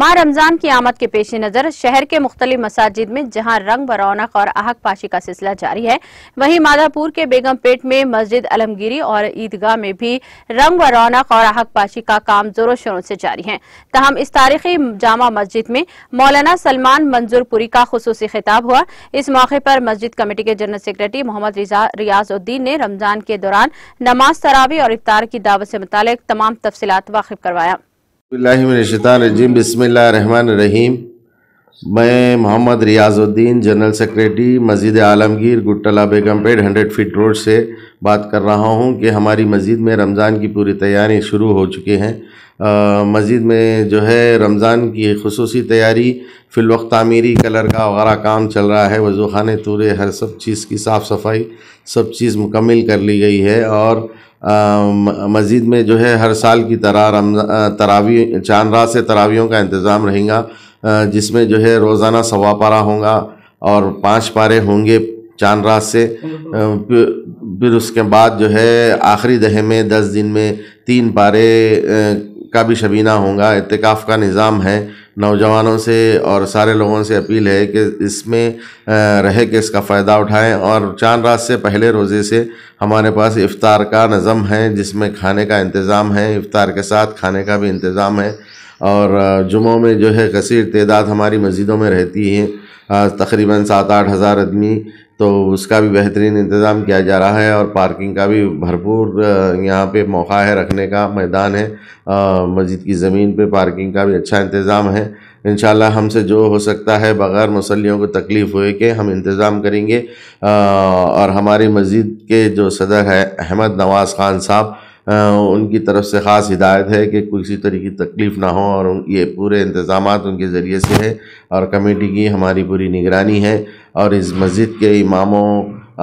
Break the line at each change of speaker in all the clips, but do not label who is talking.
माह रमजान की आमद के पेश नजर शहर के मुख्तलि मसाजिद में जहां रंग बरौनक और आहक पाशी का सिलसिला जारी है वहीं मादापुर के बेगमपेट में मस्जिद अलमगिरी और ईदगाह में भी रंग बरौनक और आहक पाशी का काम जोरों शोरों से जारी है तहम इस तारीखी जामा मस्जिद में मौलाना सलमान मंजूरपुरी का खसूसी खिताब हुआ इस मौके पर मस्जिद कमेटी के जनरल सेक्रेटरी मोहम्मद रियाजुद्दीन ने रमजान के दौरान नमाज तरावी और इफ्तार की दावत से मुतल तमाम तफसीत वाकिफ करवाया
रन रहीम मैं मोहम्मद रियाज़ुद्दीन जनरल सेक्रेटरी मस्जिद Alamgir Guttala Begumpet hundred feet road से बात कर रहा हूं कि हमारी मस्जिद में रमज़ान की पूरी तैयारी शुरू हो चुकी हैं मस्जिद में जो है रमज़ान की खसूसी तैयारी फिलवक्त तमीरी कलर का वगैरह काम चल रहा है वजू खान तूरे हर सब चीज़ की साफ़ सफ़ाई सब चीज़ मुकम्मल कर ली गई है और मस्जिद में जो है हर साल की तरह रमजा तरावी चांद रात से तरावियों का इंतज़ाम रहेगा जिसमें जो है रोज़ाना सवा पारा होगा और पांच पारे होंगे चांद रात से फिर उसके बाद जो है आखिरी दहे में दस दिन में तीन पारे का भी शबीना होगा इतकाफ़ का निज़ाम है नौजवानों से और सारे लोगों से अपील है कि इसमें रह के इसका फ़ायदा उठाएं और चांद रात से पहले रोज़े से हमारे पास इफ़ार का नज़म है जिसमें खाने का इंतज़ाम है इफ़ार के साथ खाने का भी इंतज़ाम है और जुमों में जो है कसर तदाद हमारी मस्जिदों में रहती है तकरीबन सात आठ हज़ार आदमी तो उसका भी बेहतरीन इंतज़ाम किया जा रहा है और पार्किंग का भी भरपूर यहाँ पे मौका है रखने का मैदान है मस्जिद की ज़मीन पे पार्किंग का भी अच्छा इंतज़ाम है इन हमसे जो हो सकता है बग़ैर मसलियों को तकलीफ़ हुए के हम इंतज़ाम करेंगे और हमारी मस्जिद के जो सदर है अहमद नवाज़ ख़ान साहब उनकी तरफ से ख़ास हिदायत है कि किसी तरह की तकलीफ़ ना हो और ये पूरे इंतज़ाम उनके ज़रिए से हैं और कमेटी की हमारी पूरी निगरानी है और इस मस्जिद के इमामों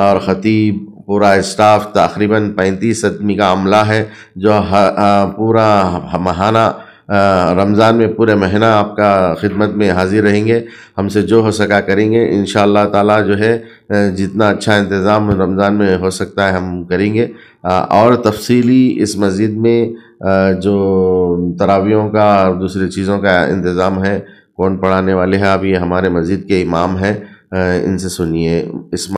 और ख़तीब पूरा स्टाफ तकरीबन पैंतीस आदमी का अमला है जो पूरा महाना रमज़ान में पूरे महीना आपका खिदमत में हाजिर रहेंगे हमसे जो हो सका करेंगे इन ताला जो है जितना अच्छा इंतज़ाम रमज़ान में हो सकता है हम करेंगे और तफसीली इस मस्जिद में जो तरावियों का और दूसरी चीज़ों का इंतज़ाम है कौन पढ़ाने वाले हैं अब ये हमारे मस्जिद के इमाम हैं इनसे सुनिए इस